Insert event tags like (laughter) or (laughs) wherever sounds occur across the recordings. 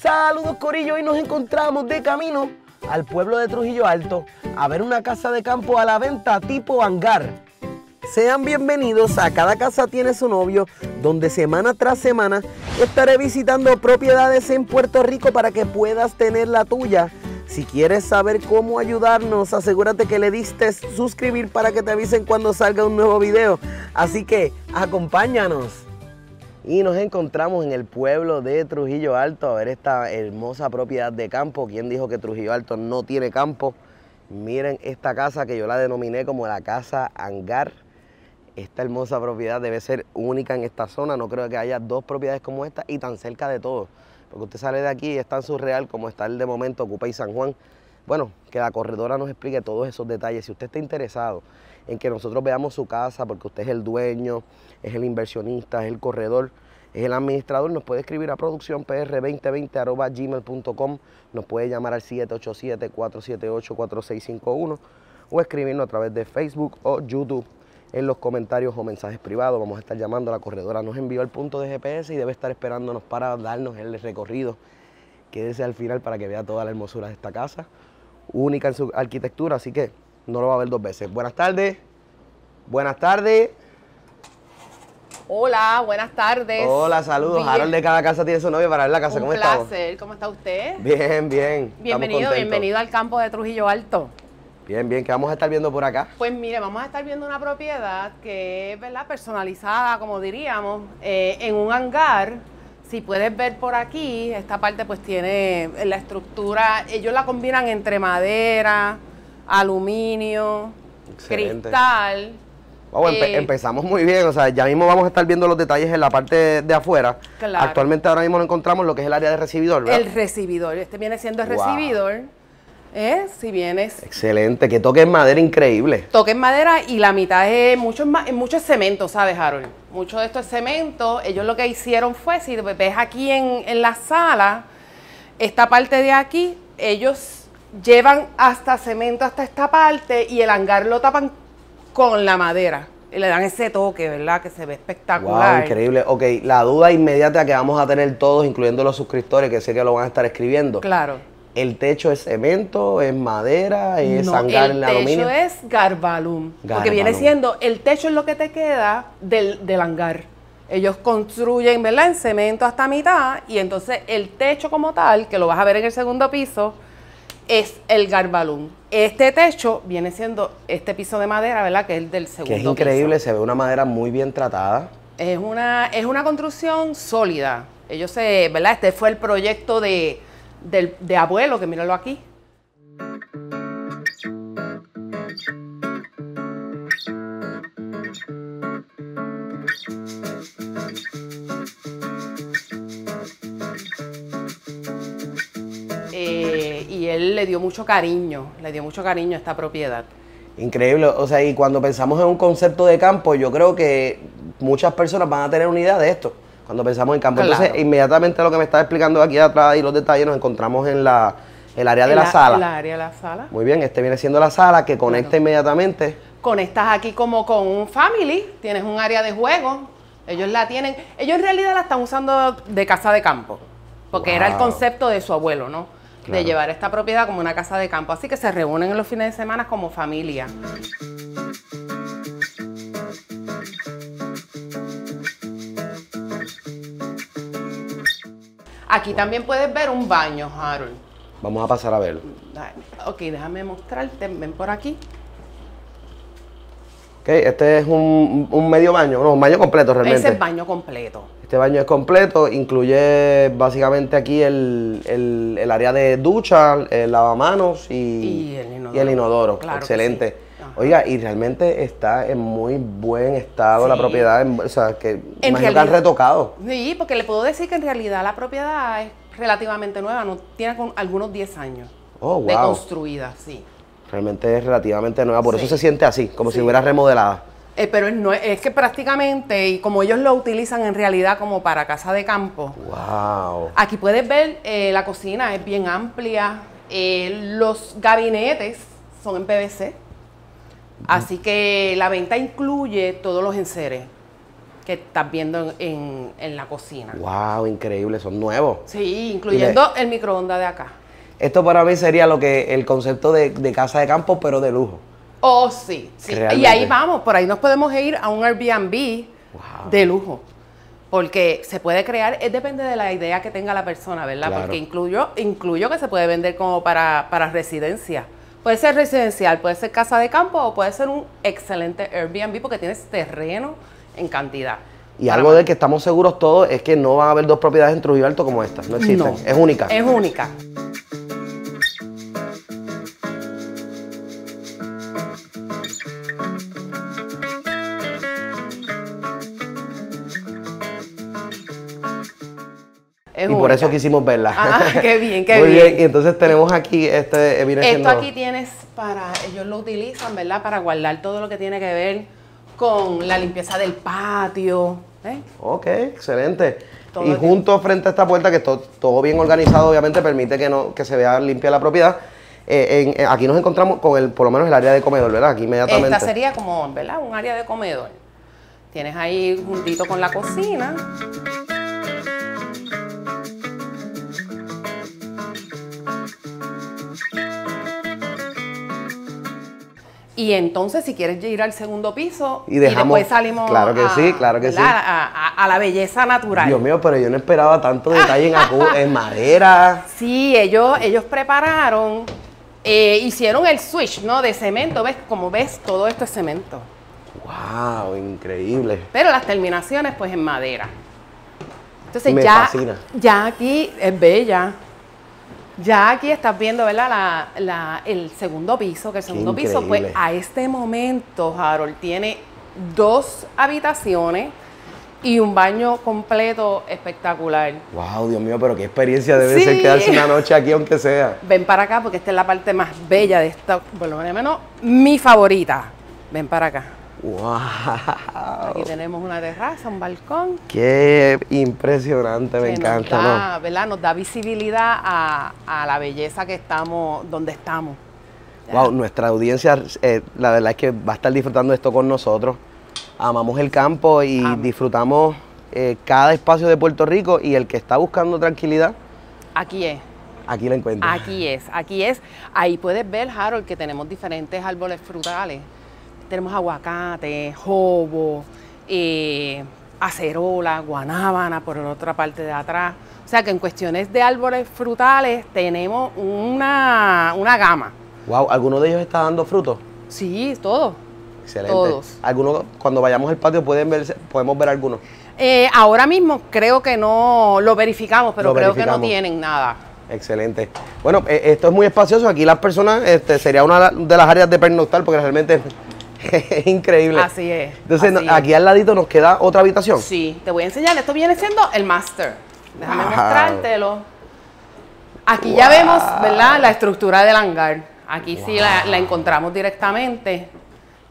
Saludos Corillo, hoy nos encontramos de camino al pueblo de Trujillo Alto a ver una casa de campo a la venta tipo hangar. Sean bienvenidos a Cada Casa Tiene Su Novio, donde semana tras semana estaré visitando propiedades en Puerto Rico para que puedas tener la tuya. Si quieres saber cómo ayudarnos, asegúrate que le diste suscribir para que te avisen cuando salga un nuevo video. Así que acompáñanos y nos encontramos en el pueblo de Trujillo Alto a ver esta hermosa propiedad de campo. ¿Quién dijo que Trujillo Alto no tiene campo? Miren esta casa que yo la denominé como la casa hangar. Esta hermosa propiedad debe ser única en esta zona. No creo que haya dos propiedades como esta y tan cerca de todo. Porque usted sale de aquí y es tan surreal como está el de momento Ocupa y San Juan bueno, que la corredora nos explique todos esos detalles. Si usted está interesado en que nosotros veamos su casa, porque usted es el dueño, es el inversionista, es el corredor, es el administrador, nos puede escribir a producciónpr2020.gmail.com, nos puede llamar al 787-478-4651 o escribirnos a través de Facebook o YouTube en los comentarios o mensajes privados. Vamos a estar llamando a la corredora. Nos envió el punto de GPS y debe estar esperándonos para darnos el recorrido. Quédese al final para que vea toda la hermosura de esta casa única en su arquitectura, así que no lo va a ver dos veces. Buenas tardes. Buenas tardes. Hola, buenas tardes. Hola, saludos. Bien. de cada casa tiene su novia para ver la casa. ¿Cómo está? Un placer. ¿Cómo está usted? Bien, bien. Bienvenido, bienvenido al campo de Trujillo Alto. Bien, bien, ¿qué vamos a estar viendo por acá? Pues mire, vamos a estar viendo una propiedad que es, ¿verdad?, personalizada, como diríamos, eh, en un hangar si puedes ver por aquí, esta parte pues tiene la estructura, ellos la combinan entre madera, aluminio, cristal. Eh, empezamos muy bien, o sea, ya mismo vamos a estar viendo los detalles en la parte de afuera. Actualmente ahora mismo no encontramos lo que es el área de recibidor, ¿verdad? El recibidor, este viene siendo el recibidor. ¿Eh? Si vienes. Excelente, que toque en madera increíble. Toque en madera y la mitad es mucho, en mucho cemento, ¿sabes, Harold? mucho de esto es cemento. Ellos lo que hicieron fue, si ves aquí en, la sala, esta parte de aquí, ellos llevan hasta cemento hasta esta parte y el hangar lo tapan con la madera. Y le dan ese toque, ¿verdad? Que se ve espectacular. Wow, increíble. Ok, la duda inmediata que vamos a tener todos, incluyendo los suscriptores, que sé que lo van a estar escribiendo. Claro. El techo es cemento, es madera, es hangar en aluminio. El techo es garbalum, Porque viene siendo, el techo es lo que te queda del, hangar. Ellos construyen, ¿verdad? En cemento hasta mitad. Y entonces el techo como tal, que lo vas a ver en el segundo piso, es el garbalum. Este techo viene siendo este piso de madera, ¿verdad? Que es el del segundo. Que es increíble, se ve una madera muy bien tratada. Es una, es una construcción sólida. Ellos se, ¿verdad? Este fue el proyecto de, de abuelo, que míralo aquí. Eh, y él le dio mucho cariño, le dio mucho cariño a esta propiedad. Increíble, o sea, y cuando pensamos en un concepto de campo, yo creo que muchas personas van a tener una idea de esto cuando pensamos en campo. Entonces, inmediatamente lo que me estaba explicando aquí atrás y los detalles nos encontramos en la el área de la, sala. El área de la sala. Muy bien, este viene siendo la sala que conecta inmediatamente. Conectas aquí como con un family, tienes un área de juego, ellos la tienen, ellos en realidad la están usando de casa de campo, porque era el concepto de su abuelo, ¿no? De llevar esta propiedad como una casa de campo, así que se reúnen en los fines de semana como familia. Aquí también puedes ver un baño, Harold. Vamos a pasar a verlo. Ok, déjame mostrarte. Ven por aquí. Ok, este es un, medio baño, no, un baño completo realmente. Es el baño completo. Este baño es completo, incluye básicamente aquí el, área de ducha, el lavamanos y, el inodoro. Excelente. Oiga, y realmente está en muy buen estado la propiedad, o sea, que, que han retocado. Sí, porque le puedo decir que en realidad la propiedad es relativamente nueva, no tiene con algunos 10 años oh, de construida, sí. Realmente es relativamente nueva, por eso se siente así, como si hubiera remodelada. Eh, pero es que prácticamente, y como ellos lo utilizan en realidad como para casa de campo. Wow. Aquí puedes ver, eh, la cocina es bien amplia, eh, los gabinetes son en PVC. Así que la venta incluye todos los enseres que estás viendo en, la cocina. ¡Wow! Increíble, son nuevos. Sí, incluyendo el microondas de acá. Esto para mí sería lo que el concepto de, casa de campo, pero de lujo. Oh, sí, Y ahí vamos, por ahí nos podemos ir a un Airbnb de lujo. Porque se puede crear, es depende de la idea que tenga la persona, ¿verdad? Porque incluyo, que se puede vender como para residencia. Puede ser residencial, puede ser casa de campo o puede ser un excelente Airbnb porque tienes terreno en cantidad. Y algo de que estamos seguros todos es que no van a haber dos propiedades en Trujillo Alto como esta, no existen, es única. Es única. y por eso quisimos verla. Ah, (laughs) qué bien, qué Muy bien. Y entonces tenemos aquí este. Esto aquí tienes para. Ellos lo utilizan, ¿verdad? Para guardar todo lo que tiene que ver con la limpieza del patio. ¿eh? Ok, excelente. y junto frente a esta puerta, que todo, todo bien organizado, obviamente, permite que, no, se vea limpia la propiedad. Eh, eh, aquí nos encontramos con el, por lo menos el área de comedor, ¿verdad? Aquí inmediatamente. Esta sería como, ¿verdad? Un área de comedor. Tienes ahí juntito con la cocina. Y entonces, si quieres ir al segundo piso, y, dejamos, después salimos claro que a, sí, claro que A, la belleza natural. Dios mío, pero yo no esperaba tanto detalle en, madera. (laughs) Sí, ellos, ellos prepararon, eh, hicieron el switch, ¿no? De cemento, ¿ves? Como ves, todo esto es cemento. ¡Wow! Increíble. Pero las terminaciones, pues en madera. Entonces ya, ya aquí es bella. Ya aquí estás viendo, ¿verdad? La, el segundo piso, que el segundo piso, pues a este momento, Harold, tiene dos habitaciones y un baño completo espectacular. Wow, Dios mío, pero qué experiencia debe ser quedarse una noche aquí, aunque sea. Ven para acá porque esta es la parte más bella de esta, por lo menos mi favorita. Ven para acá. ¡Wow! Aquí tenemos una terraza, un balcón. ¡Qué impresionante! Me encanta. Nos da, ¿no? Nos da visibilidad a, la belleza que estamos, donde estamos. Wow, nuestra audiencia, eh, la verdad es que va a estar disfrutando esto con nosotros. Amamos el campo y disfrutamos eh, cada espacio de Puerto Rico y el que está buscando tranquilidad. Aquí es. Aquí la encuentra. Aquí es, aquí es. Ahí puedes ver, Harold, que tenemos diferentes árboles frutales. Tenemos aguacate, jobo, eh, acerola, guanábana por la otra parte de atrás. O sea que en cuestiones de árboles frutales tenemos una, gama. Wow, ¿alguno de ellos está dando frutos? Sí, todos. Excelente. Todos. Algunos, cuando vayamos al patio pueden ver, podemos ver algunos. Eh, ahora mismo creo que no lo verificamos, pero creo que no tienen nada. Excelente. Bueno, eh, esto es muy espacioso. Aquí las personas, este, sería una de las áreas de pernoctal porque realmente es (laughs) increíble. Así es. Entonces, aquí al ladito nos queda otra habitación. Sí, te voy a enseñar. Esto viene siendo el master. Déjame mostrártelo. Aquí ya vemos, ¿verdad? La estructura del hangar. Aquí sí la, encontramos directamente.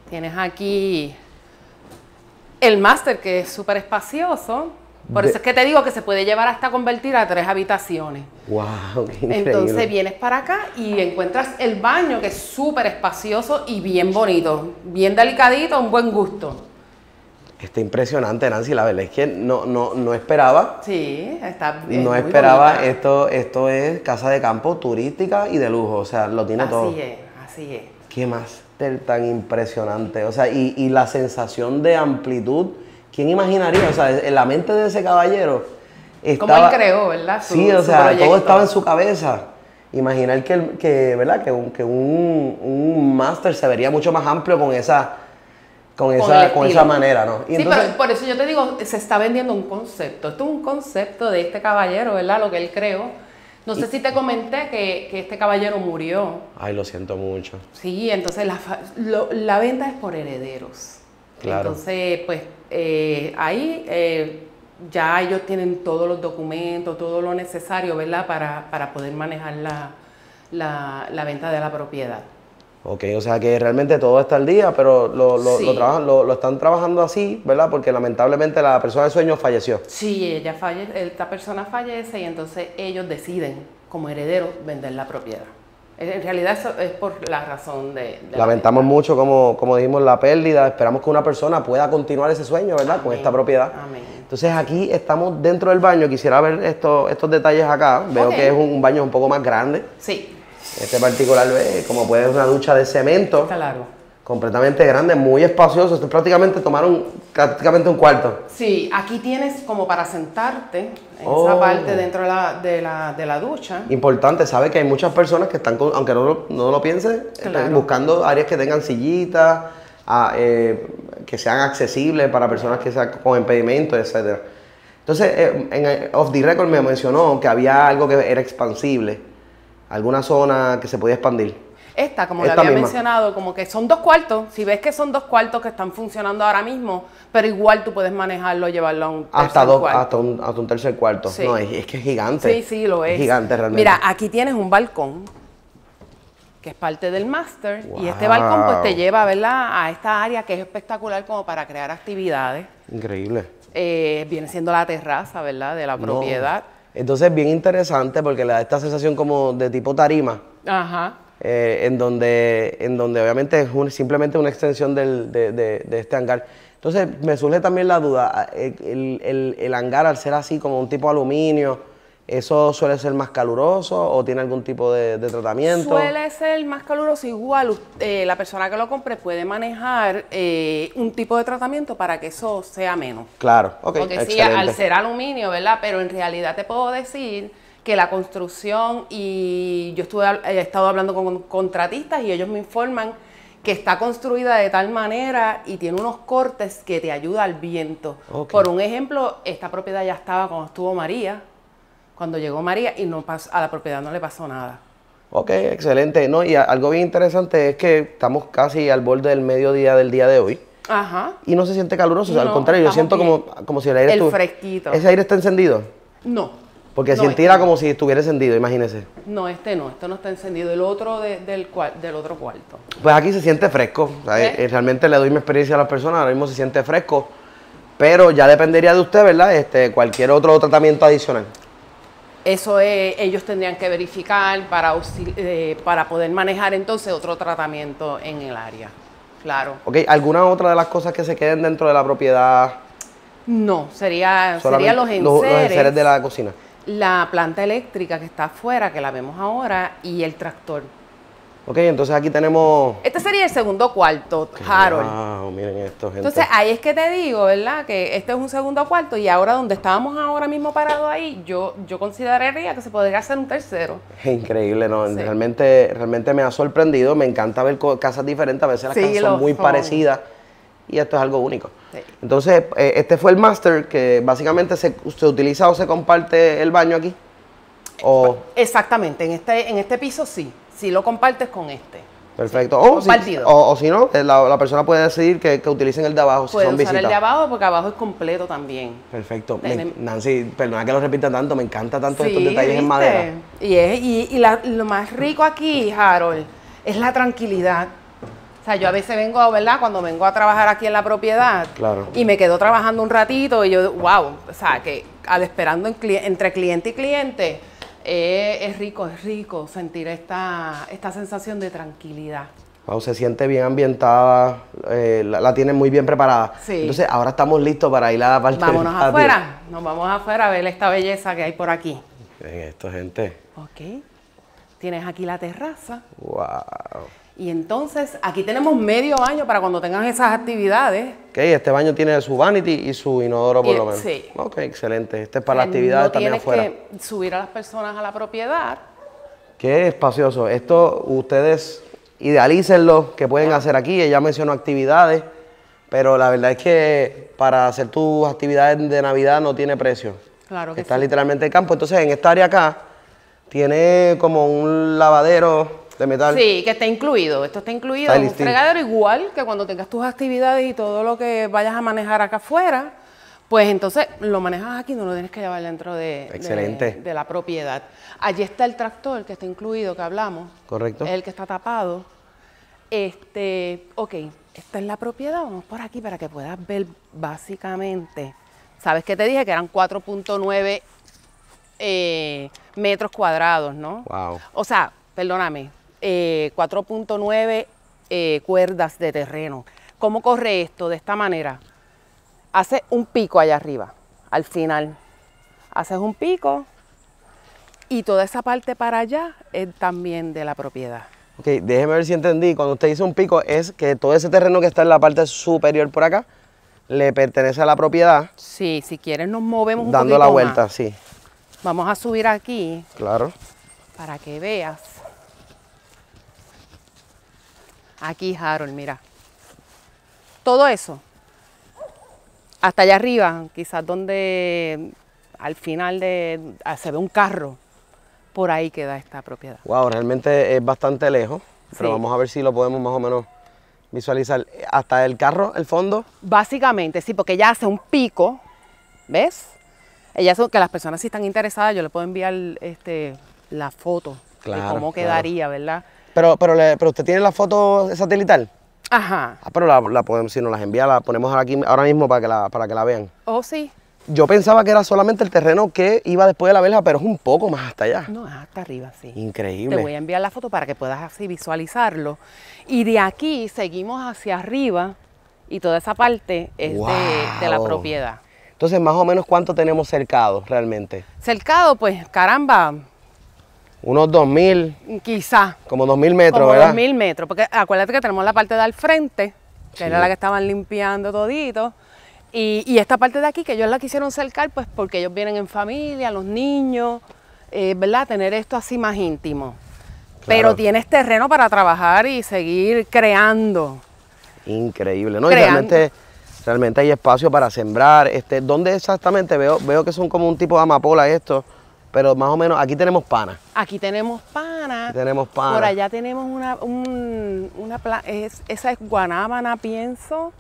Tienes aquí el master, que es súper espacioso. Por eso es que te digo que se puede llevar hasta convertir a tres habitaciones. ¡Wow! increíble. Entonces vienes para acá y encuentras el baño que es súper espacioso y bien bonito, bien delicadito, un buen gusto. Está impresionante, Nancy, la verdad es que no, no, esperaba. Sí, está bien. No esperaba, esto, esto es casa de campo turística y de lujo, o sea, lo tiene todo. Así es, así es. ¿Qué más tan impresionante? O sea, y, y la sensación de amplitud ¿Quién imaginaría? O sea, en la mente de ese caballero. Estaba, Como él creó, ¿verdad? sí, o sea, todo estaba en su cabeza. Imaginar que, que ¿verdad? Que, un, un, máster se vería mucho más amplio con esa, con, esa, con esa manera, ¿no? sí, pero por eso yo te digo, se está vendiendo un concepto. Esto es un concepto de este caballero, ¿verdad? Lo que él creó. No sé si te comenté que, este caballero murió. Ay, lo siento mucho. Sí, entonces la, la venta es por herederos. Claro. Entonces, pues eh, ahí eh, ya ellos tienen todos los documentos, todo lo necesario, ¿verdad? Para, poder manejar la, venta de la propiedad. Ok, o sea que realmente todo está al día, pero lo, están trabajando así, ¿verdad? Porque lamentablemente la persona de sueño falleció. Sí, ella falle, esta persona fallece y entonces ellos deciden, como herederos, vender la propiedad. En realidad eso es por la razón de... Lamentamos mucho, como, como dijimos, la pérdida. Esperamos que una persona pueda continuar ese sueño, ¿verdad? Con esta propiedad. Entonces aquí estamos dentro del baño. Quisiera ver esto, estos detalles acá. Veo que es un, baño un poco más grande. Sí. Este particular, como puede, ser una ducha de cemento. Está largo completamente grande, muy espacioso. Esto prácticamente tomaron prácticamente un cuarto. Sí, aquí tienes como para sentarte en esa oh. parte dentro de la, de la, ducha. Importante, sabe que hay muchas personas que están, aunque no lo, no piensen, buscando áreas que tengan sillitas, eh, que sean accesibles para personas que sean con impedimentos, etcétera. Entonces, eh, en Off the Record me mencionó que había algo que era expansible, alguna zona que se podía expandir. Esta, como le había mencionado, como que son dos cuartos. Si ves que son dos cuartos que están funcionando ahora mismo, pero igual tú puedes manejarlo, llevarlo a un tercer hasta dos, cuarto. Hasta un, tercer cuarto. Sí. es, que es gigante. Sí, sí, lo es. Gigante realmente. Mira, aquí tienes un balcón que es parte del master. y este balcón pues te lleva, ¿verdad? A esta área que es espectacular como para crear actividades. Increíble. Eh, viene siendo la terraza, ¿verdad? De la propiedad. Entonces es bien interesante porque le da esta sensación como de tipo tarima. Ajá. Eh, en, donde, en donde obviamente es simplemente una extensión del, de, este hangar. Entonces me surge también la duda, ah, eh, el, hangar al ser así como un tipo de aluminio, ¿Eso suele ser más caluroso o tiene algún tipo de, tratamiento? Suele ser más caluroso, igual eh, la persona que lo compre puede manejar un tipo de tratamiento para que eso sea menos. Claro, ok. Porque sí, al ser aluminio, ¿verdad? Pero en realidad te puedo decir que la construcción y yo estuve, he estado hablando con contratistas y ellos me informan que está construida de tal manera y tiene unos cortes que te ayuda al viento. Por un ejemplo, esta propiedad ya estaba cuando estuvo María, cuando llegó María y no a la propiedad no le pasó nada. Ok, excelente. No, y algo bien interesante es que estamos casi al borde del mediodía del día de hoy. Ajá. Y no se siente caluroso, al contrario, yo siento como, como si el aire El fresquito. ¿Ese aire está encendido? No. Porque si este como si estuviera encendido, imagínese. No, este no, este no está encendido. El otro del, del otro cuarto. Pues aquí se siente fresco. Eh, realmente le doy mi experiencia a las personas, ahora mismo se siente fresco. Pero ya dependería de usted, ¿verdad? Este, cualquier otro tratamiento adicional. Eso es, ellos tendrían que verificar para, eh, para poder manejar entonces otro tratamiento en el área. Claro. Ok, ¿alguna otra de las cosas que se queden dentro de la propiedad? No, sería, sería los enseres. los enseres de la cocina la planta eléctrica que está afuera, que la vemos ahora, y el tractor. Ok, entonces aquí tenemos... Este sería el segundo cuarto, Harold. Wow, miren esto, gente. Entonces ahí es que te digo, ¿verdad? Que este es un segundo cuarto y ahora donde estábamos ahora mismo parado ahí, yo, yo consideraría que se podría hacer un tercero. (laughs) Increíble, ¿no? Realmente, realmente me ha sorprendido, me encanta ver casas diferentes, a veces las casas son muy parecidas y esto es algo único. Entonces, eh, este fue el master que básicamente se, utiliza o se comparte el baño aquí. O... Pues, exactamente, en este, en este piso sí, si lo compartes con este. Perfecto. o, si, no, eh, la, persona puede decidir que, utilicen el de abajo. si son usar el de abajo porque abajo es completo también. Perfecto. Nancy, perdona que lo repita tanto, me encanta tanto estos detalles en madera. Y, es, y, y lo más rico aquí, Harold, es la tranquilidad o sea, yo a veces vengo, ¿verdad? Cuando vengo a trabajar aquí en la propiedad y me quedo trabajando un ratito y yo, wow, o sea, que al esperando entre cliente y cliente, eh, es rico, es rico sentir esta, sensación de tranquilidad. Wow, se siente bien ambientada, eh, la, tiene tienen muy bien preparada. Sí. Entonces, ahora estamos listos para ir a la parte Vámonos afuera, nos vamos afuera a ver esta belleza que hay por aquí. esto, gente. Ok. Tienes aquí la terraza. Wow. Y entonces, aquí tenemos medio baño para cuando tengan esas actividades. Ok, este baño tiene su vanity y su inodoro por lo menos. Sí. Ok, excelente. Este es para las actividades también afuera. que subir a las personas a la propiedad. Qué espacioso. Esto ustedes idealícenlo, que pueden ah. hacer aquí. Ella mencionó actividades, pero la verdad es que para hacer tus actividades de Navidad no tiene precio. Claro que Está literalmente el campo. Entonces, en esta área acá tiene como un lavadero metal. Sí, que está incluido. Esto está incluido. en un fregadero igual que cuando tengas tus actividades y todo lo que vayas a manejar acá afuera, pues entonces lo manejas aquí, no lo tienes que llevar dentro de, de, la propiedad. Allí está el tractor que está incluido, que hablamos. Correcto. El que está tapado. Este, ok, esta es la propiedad, vamos por aquí para que puedas ver básicamente. ¿Sabes qué te dije? Que eran 4.9 eh, metros cuadrados, ¿no? Wow. O sea, perdóname, 4.9 eh, eh, cuerdas de terreno. ¿Cómo corre esto? De esta manera. hace un pico allá arriba, al final. Haces un pico y toda esa parte para allá es también de la propiedad. Ok, déjeme ver si entendí. Cuando usted dice un pico, es que todo ese terreno que está en la parte superior por acá le pertenece a la propiedad. Sí, si quieres nos movemos un Dando la vuelta, sí. Vamos a subir aquí. Claro. Para que veas. Aquí, Harold, mira. Todo eso. Hasta allá arriba, quizás donde al final de, ah, se ve un carro. Por ahí queda esta propiedad. Wow, realmente es bastante lejos, pero vamos a ver si lo podemos más o menos visualizar. ¿Hasta el carro, el fondo? Básicamente, sí, porque ya hace un pico, ¿ves? Ella que las personas si están interesadas, yo le puedo enviar este, la foto de cómo quedaría, ¿verdad? Pero, pero, usted tiene la foto satelital. Ajá. Ah, pero la, si nos las envía, la ponemos aquí ahora mismo para que la, para que la vean. Oh, sí. Yo pensaba que era solamente el terreno que iba después de la verja, pero es un poco más hasta allá. No, es hasta arriba, sí. Increíble. Te voy a enviar la foto para que puedas así visualizarlo. Y de aquí seguimos hacia arriba y toda esa parte es de, de, la propiedad. Entonces, más o menos, ¿cuánto tenemos cercado realmente? Cercado, pues, caramba, unos 2.000. Quizás. Como 2.000 metros, como ¿verdad? 2.000 metros, porque acuérdate que tenemos la parte de al frente, que era la que estaban limpiando todito. Y, esta parte de aquí, que ellos la quisieron cercar, pues porque ellos vienen en familia, los niños, eh, ¿verdad? Tener esto así más íntimo. Pero tienes terreno para trabajar y seguir creando. Increíble, ¿no? Y realmente, realmente hay espacio para sembrar. Este, ¿Dónde exactamente? Veo, veo que son como un tipo de amapola esto. Pero más o menos aquí tenemos pana. Aquí tenemos pana. tenemos pana. Por allá tenemos una, esa es guanábana, pienso.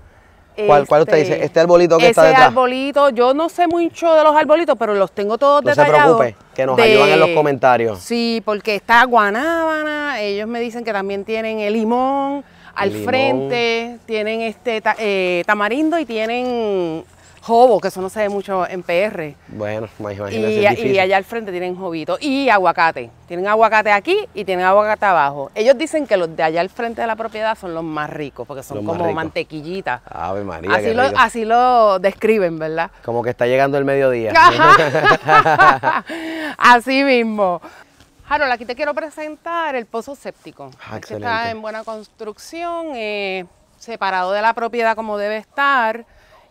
¿Cuál, usted este, dice? Este arbolito que está detrás. arbolito, yo no sé mucho de los arbolitos, pero los tengo todos detallados. No se preocupe, que nos ayudan en los comentarios. Sí, porque está guanábana, ellos me dicen que también tienen el limón, al frente tienen este eh, tamarindo y tienen ...jobos, que eso no se ve mucho en PR. Bueno, imagínate. Y, allá al frente tienen jobito. Y aguacate. Tienen aguacate aquí y tienen aguacate abajo. Ellos dicen que los de allá al frente de la propiedad son los más ricos, porque son como mantequillitas. María. Así, lo, describen, ¿verdad? Como que está llegando el mediodía. (laughs) (laughs) así mismo. Harold, aquí te quiero presentar el pozo séptico. Ah, este está en buena construcción, eh, separado de la propiedad como debe estar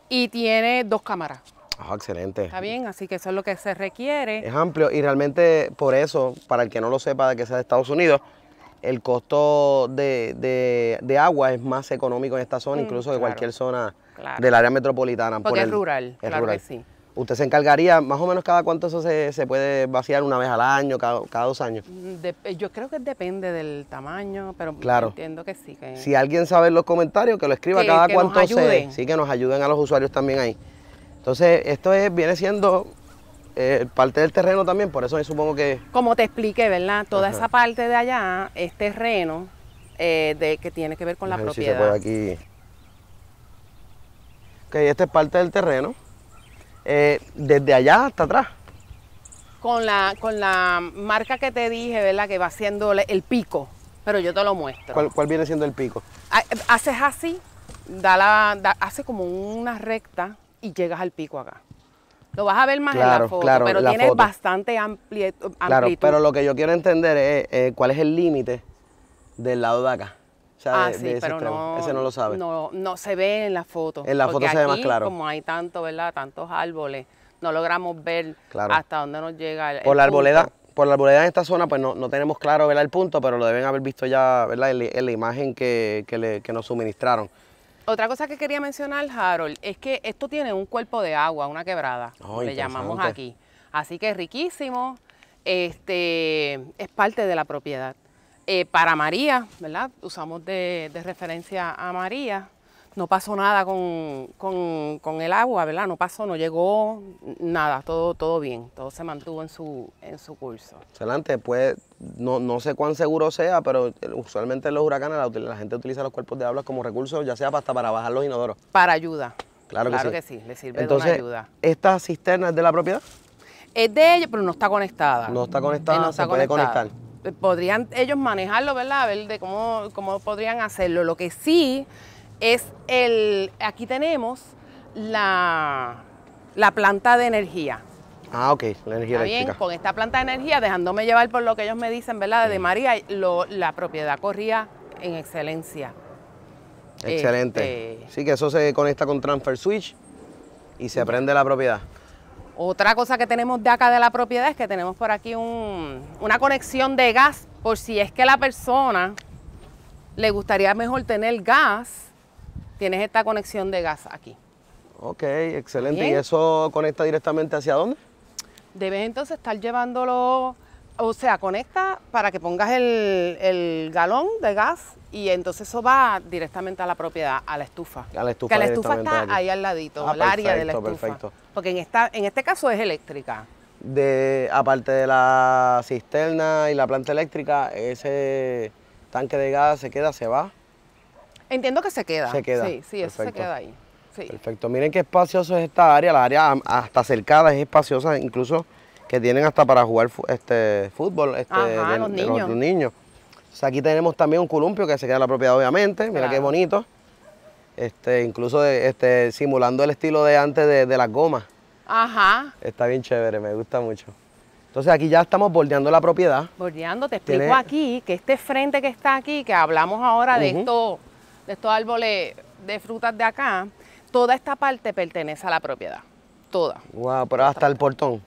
y tiene dos cámaras. Ah, excelente. Está bien, así que eso es lo que se requiere. Es amplio y realmente por eso, para el que no lo sepa de que sea de Estados Unidos, el costo de, de, agua es más económico en esta zona, mm, incluso que cualquier zona del área metropolitana. Porque es rural, claro que sí. ¿Usted se encargaría más o menos cada cuánto eso se, puede vaciar una vez al año, cada, dos años? Eh, yo creo que depende del tamaño, pero entiendo que sí. Si alguien sabe en los comentarios, que lo escriba cada cuánto se. Sí, que nos ayuden a los usuarios también ahí. Entonces, esto es, viene siendo eh, parte del terreno también, por eso supongo que. Como te expliqué, ¿verdad? Toda esa parte de allá es terreno eh, de, que tiene que ver con la propiedad. se puede aquí. Ok, esta es parte del terreno. Eh, desde allá hasta atrás. Con la, con la marca que te dije, ¿verdad? Que va siendo el pico, pero yo te lo muestro. ¿Cuál, viene siendo el pico? Ah, eh, haces así, da la, hace como una recta y llegas al pico acá. Lo vas a ver más en la foto, pero tiene bastante amplitud. pero lo que yo quiero entender es eh, cuál es el límite del lado de acá ah, sí, pero no, no lo sabe. No, no se ve en la foto. En la foto se ve más claro. como hay tanto, ¿verdad? Tantos árboles, no logramos ver hasta dónde nos llega el, Por la arboleda, por la arboleda en esta zona, pues no, tenemos claro, ¿verdad? El punto, pero lo deben haber visto ya, ¿verdad? En, la imagen que, nos suministraron. Otra cosa que quería mencionar, Harold, es que esto tiene un cuerpo de agua, una quebrada, oh, le llamamos aquí. Así que es riquísimo, este, es parte de la propiedad. Eh, para María, ¿verdad? Usamos de, referencia a María. No pasó nada con, el agua, ¿verdad? No pasó, no llegó nada, todo, todo bien, todo se mantuvo en su, en su curso. Excelente, pues no, sé cuán seguro sea, pero usualmente en los huracanes la, gente utiliza los cuerpos de hablas como recurso, ya sea hasta para bajar los inodoros. Para ayuda. Claro, que, sí. que sí, le sirve Entonces, de una ayuda. ¿Esta cisterna es de la propiedad? Es de ella, pero no está conectada. No está conectada, eh, no se puede conectar podrían ellos manejarlo, ¿verdad? A ver de cómo, cómo podrían hacerlo. Lo que sí es el, aquí tenemos la, la planta de energía. Ah, ok, la energía Bien, con esta planta de energía, dejándome llevar por lo que ellos me dicen, ¿verdad? De mm. María, la propiedad corría en excelencia. Excelente. Este, sí, que eso se conecta con transfer switch y se prende la propiedad. Otra cosa que tenemos de acá de la propiedad es que tenemos por aquí una conexión de gas por si es que la persona le gustaría mejor tener gas, tienes esta conexión de gas aquí. Ok, excelente. ¿Y eso conecta directamente hacia dónde? Debes entonces estar llevándolo o sea, conecta para que pongas el, galón de gas y entonces eso va directamente a la propiedad, a la estufa. A la estufa. Que la estufa está ahí al ladito, al ah, área de la estufa. Perfecto. Porque en esta, en este caso es eléctrica. De, aparte de la cisterna y la planta eléctrica, ese tanque de gas se queda, se va. Entiendo que se queda. Se queda. Sí, sí, eso se queda ahí. Perfecto. Miren qué espacioso es esta área, la área hasta cercada es espaciosa, incluso que tienen hasta para jugar este, fútbol este, de, los, niños. aquí tenemos también un columpio que se queda en la propiedad, obviamente. Mira qué bonito. Este, incluso este, simulando el estilo de antes de, las gomas. Ajá. Está bien chévere, me gusta mucho. Entonces aquí ya estamos bordeando la propiedad. Bordeando, te explico aquí que este frente que está aquí, que hablamos ahora de, esto, de estos árboles de frutas de acá, toda esta parte pertenece a la propiedad. Toda. Wow, pero hasta el portón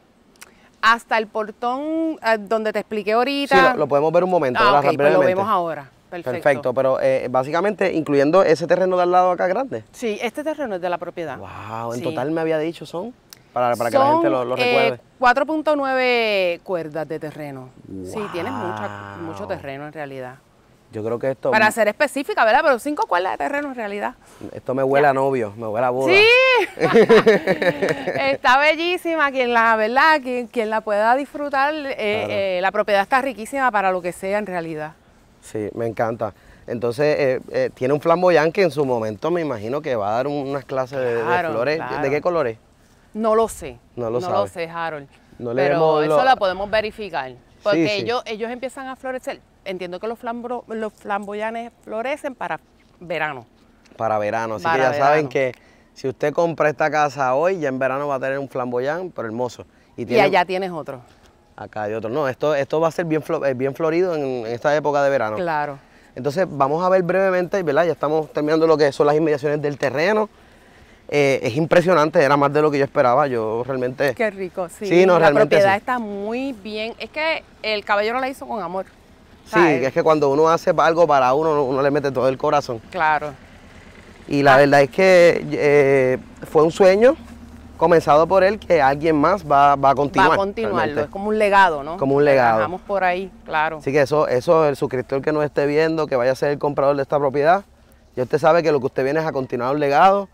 hasta el portón eh, donde te expliqué ahorita. Sí, lo, podemos ver un momento. Ah, pues lo vemos ahora. Perfecto. pero eh, básicamente incluyendo ese terreno de al lado acá grande. Sí, este terreno es de la propiedad. Wow, en total me había dicho son, para, para que la gente lo, eh, recuerde. 4.9 cuerdas de terreno. Sí, tienes mucho terreno en realidad. Yo creo que esto. Para ser específica, ¿verdad? Pero cinco cuerdas de terreno en realidad. Esto me huele a novio, me huele a boda. Sí. (laughs) está bellísima, quien la, ¿verdad? Quien, quien la pueda disfrutar, eh, eh, la propiedad está riquísima para lo que sea en realidad. Sí, me encanta. Entonces, eh, tiene un flamboyán que en su momento me imagino que va a dar unas clases de, de, flores. ¿De qué colores? No lo sé. No lo, no lo sé, Harold. Pero eso la podemos verificar. Porque ellos empiezan a florecer entiendo que los, los flamboyanes florecen para verano. Para verano, así que ya saben que si usted compra esta casa hoy, ya en verano va a tener un flamboyán, pero hermoso. Y, allá tienes otro. Acá hay otro. No, esto, esto va a ser bien, eh, bien florido en, esta época de verano. Claro. Entonces vamos a ver brevemente, ¿verdad? Ya estamos terminando lo que son las inmediaciones del terreno. Eh, es impresionante, era más de lo que yo esperaba. Yo realmente. Qué rico, sí. sí la propiedad está muy bien. Es que el caballero la hizo con amor. Sí, es que cuando uno hace algo para uno, uno le mete todo el corazón. Claro. Y la ah. verdad es que eh, fue un sueño comenzado por él que alguien más va, a continuar. Va a continuarlo, es como un legado, ¿no? Como un legado. Vamos por ahí, claro. Así que eso, eso, el suscriptor que nos esté viendo, que vaya a ser el comprador de esta propiedad, ya usted sabe que lo que usted viene es a continuar un legado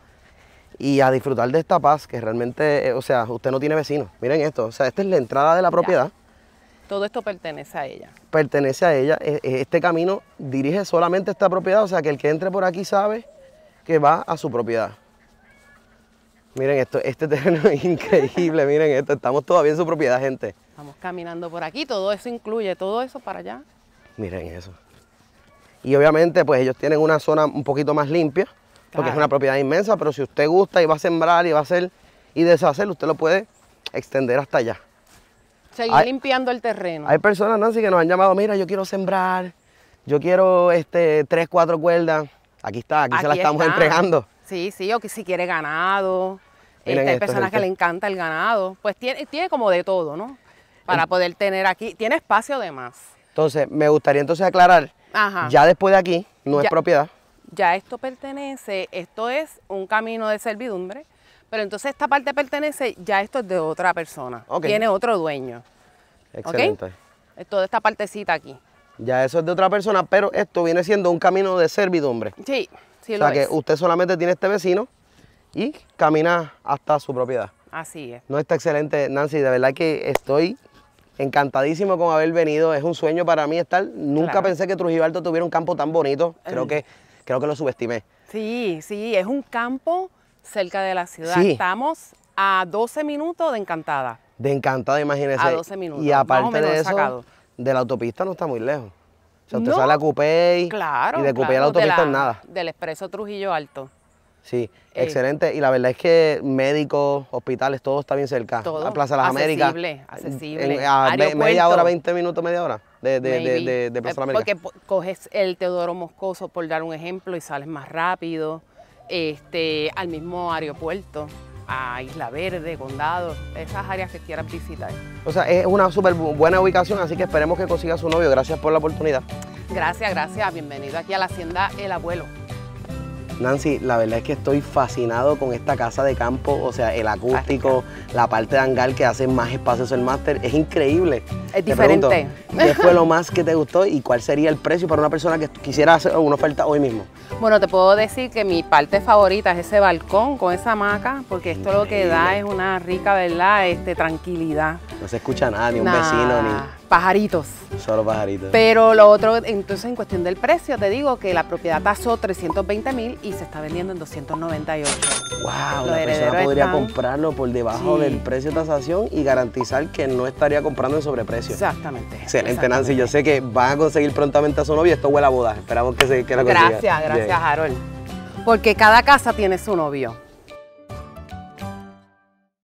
y a disfrutar de esta paz que realmente, eh, o sea, usted no tiene vecinos. Miren esto, o sea, esta es la entrada de la propiedad. Todo esto pertenece a ella. Pertenece a ella. E-, e-, este camino dirige solamente esta propiedad, o sea que el que entre por aquí sabe que va a su propiedad. Miren esto, este (laughs) terreno es increíble, miren esto, estamos todavía en su propiedad, gente. Estamos caminando por aquí, todo eso incluye, todo eso para allá. Miren eso. Y obviamente pues ellos tienen una zona un poquito más limpia, porque es una propiedad inmensa, pero si usted gusta y va a sembrar y va a hacer y deshacer, usted lo puede extender hasta allá. Seguir limpiando el terreno. Hay personas, Nancy, que nos han llamado, mira, yo quiero sembrar, yo quiero este, tres, cuatro cuerdas. Aquí está, aquí, se la estamos entregando. Sí, sí, o que si quiere ganado. Este, hay personas que le encanta el ganado. Pues tiene, tiene como de todo, ¿no? Para poder tener aquí, tiene espacio de más. Entonces, me gustaría entonces aclarar, ya después de aquí, no es propiedad. Ya esto pertenece, esto es un camino de servidumbre, pero entonces esta parte pertenece, ya esto es de otra persona. Tiene otro dueño. Excelente. Todo Toda esta partecita aquí. Ya eso es de otra persona, pero esto viene siendo un camino de servidumbre. Sí, sí lo es. O sea que usted solamente tiene este vecino y camina hasta su propiedad. Así es. No está excelente, Nancy. De verdad que estoy encantadísimo con haber venido. Es un sueño para mí estar. Nunca pensé que Trujillo tuviera un campo tan bonito. Creo mm. que, creo que lo subestimé. Sí, sí, es un campo cerca de la ciudad. Estamos a 12 minutos de Encantada. De Encantada, imagínese. A 12 minutos. Y aparte de eso, de la autopista no está muy lejos. O sea, usted sale a Coupé y de Coupé a la autopista nada. Del expreso Trujillo Alto. Sí, eh, excelente. Y la verdad es que médicos, hospitales, todo está bien cerca. Todo. La Plaza de las Américas. Accesible, accesible. a media hora, 20 minutos, media hora de, de, de, de Plaza de eh, las Américas. Porque coges el Teodoro Moscoso, por dar un ejemplo, y sales más rápido este, al mismo aeropuerto, a Isla Verde, Condado, esas áreas que quieras visitar. O sea, es una súper buena ubicación, así que esperemos que consiga su novio. Gracias por la oportunidad. Gracias, gracias. Bienvenido aquí a la Hacienda El Abuelo. Nancy, la verdad es que estoy fascinado con esta casa de campo, o sea, el acústico, la parte de hangar que hace más espacios el máster, es increíble. Es diferente. Pregunto, ¿Qué fue lo más que te gustó y cuál sería el precio para una persona que quisiera hacer una oferta hoy mismo? Bueno, te puedo decir que mi parte favorita es ese balcón con esa hamaca, porque esto lo que da es una rica, ¿verdad? Este, tranquilidad. No se escucha nada, ni un vecino, ni pajaritos. Solo pajaritos. Pero lo otro, entonces en cuestión del precio, te digo que la propiedad pasó 320 mil y se está vendiendo en 298. ¡Wow! Los la persona podría comprarlo por debajo del precio de tasación y garantizar que no estaría comprando en sobreprecio. Exactamente. Excelente, Nancy. Yo sé que van a conseguir prontamente a su novio, Esto huele a boda. Esperamos que, se, que la consigan. Gracias, gracias, Harold. Porque cada casa tiene su novio.